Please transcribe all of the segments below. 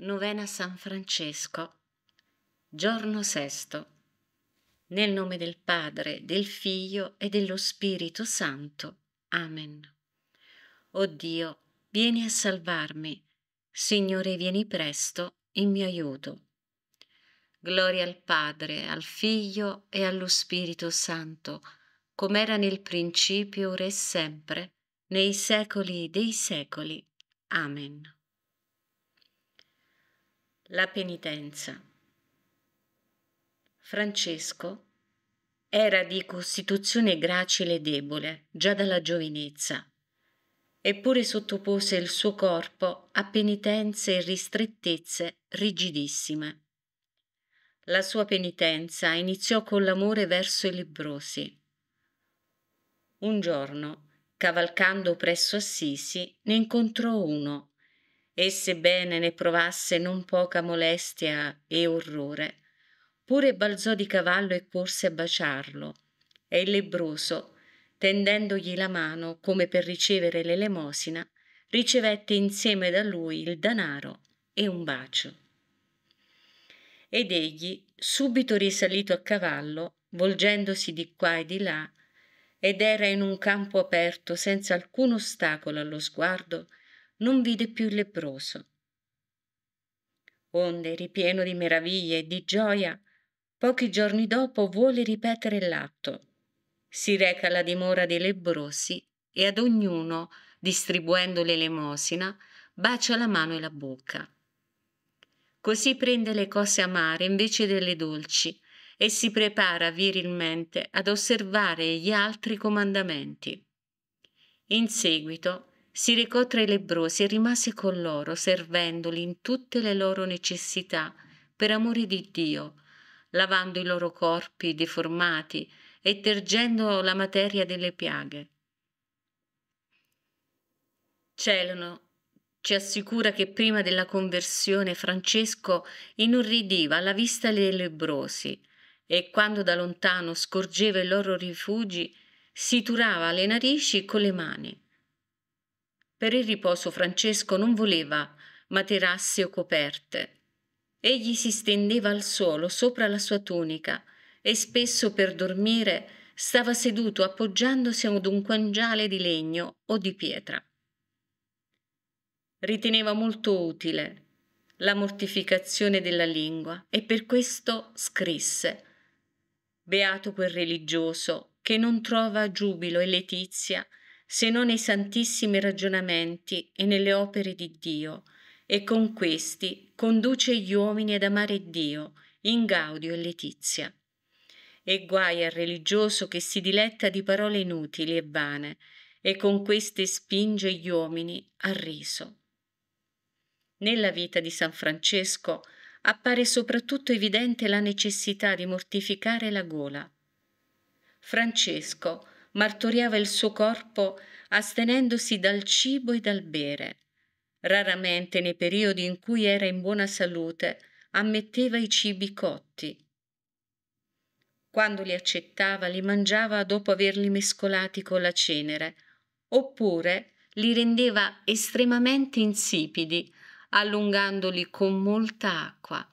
Novena San Francesco, giorno sesto. Nel nome del Padre, del Figlio e dello Spirito Santo. Amen. O Dio, vieni a salvarmi. Signore, vieni presto in mio aiuto. Gloria al Padre, al Figlio e allo Spirito Santo, come era nel principio, ora e sempre, nei secoli dei secoli. Amen. La penitenza. Francesco era di costituzione gracile e debole già dalla giovinezza, eppure sottopose il suo corpo a penitenze e ristrettezze rigidissime. La sua penitenza iniziò con l'amore verso i lebrosi. Un giorno, cavalcando presso Assisi, ne incontrò uno e sebbene ne provasse non poca molestia e orrore, pure balzò di cavallo e corse a baciarlo, e il lebroso, tendendogli la mano come per ricevere l'elemosina, ricevette insieme da lui il danaro e un bacio. Ed egli, subito risalito a cavallo, volgendosi di qua e di là, ed era in un campo aperto senza alcun ostacolo allo sguardo, non vide più il leproso. Onde, ripieno di meraviglie e di gioia, pochi giorni dopo vuole ripetere l'atto. Si reca alla dimora dei lebbrosi e ad ognuno, distribuendo l'elemosina, bacia la mano e la bocca. Così prende le cose amare invece delle dolci e si prepara virilmente ad osservare gli altri comandamenti. In seguito si recò tra i lebrosi e rimase con loro, servendoli in tutte le loro necessità, per amore di Dio, lavando i loro corpi deformati e tergendo la materia delle piaghe. Celano ci assicura che prima della conversione Francesco inorridiva alla vista dei lebrosi e quando da lontano scorgeva i loro rifugi si turava le narici con le mani. Per il riposo Francesco non voleva materasse o coperte. Egli si stendeva al suolo sopra la sua tunica e spesso per dormire stava seduto appoggiandosi ad un quangiale di legno o di pietra. Riteneva molto utile la mortificazione della lingua e per questo scrisse Beato quel religioso che non trova giubilo e letizia se non nei santissimi ragionamenti e nelle opere di Dio, e con questi conduce gli uomini ad amare Dio in gaudio e letizia. E guai al religioso che si diletta di parole inutili e vane, e con queste spinge gli uomini al riso. Nella vita di San Francesco appare soprattutto evidente la necessità di mortificare la gola. Francesco martoriava il suo corpo astenendosi dal cibo e dal bere. Raramente nei periodi in cui era in buona salute ammetteva i cibi cotti. Quando li accettava li mangiava dopo averli mescolati con la cenere, oppure li rendeva estremamente insipidi, allungandoli con molta acqua.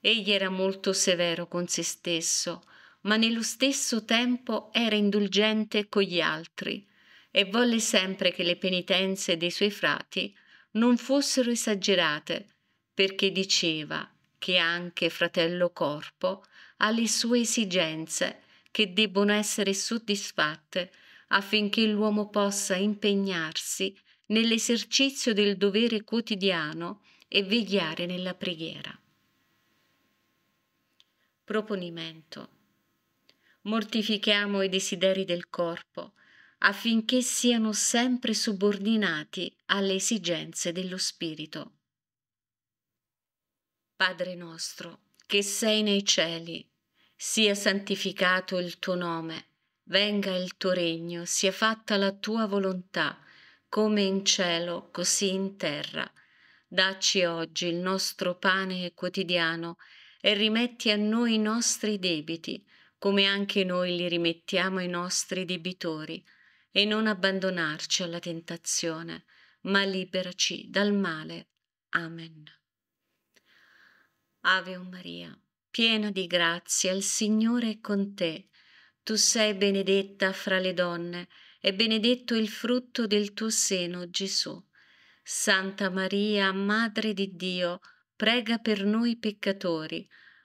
Egli era molto severo con se stesso, ma nello stesso tempo era indulgente con gli altri e volle sempre che le penitenze dei suoi frati non fossero esagerate, perché diceva che anche fratello corpo ha le sue esigenze che debbono essere soddisfatte affinché l'uomo possa impegnarsi nell'esercizio del dovere quotidiano e vegliare nella preghiera. Proponimento mortifichiamo i desideri del corpo, affinché siano sempre subordinati alle esigenze dello spirito. Padre nostro, che sei nei cieli, sia santificato il tuo nome, venga il tuo regno, sia fatta la tua volontà, come in cielo, così in terra. Dacci oggi il nostro pane quotidiano e rimetti a noi i nostri debiti, come anche noi li rimettiamo ai nostri debitori, e non abbandonarci alla tentazione, ma liberaci dal male. Amen. Ave Maria, piena di grazia, il Signore è con te. Tu sei benedetta fra le donne, e benedetto il frutto del tuo seno, Gesù. Santa Maria, Madre di Dio, prega per noi peccatori,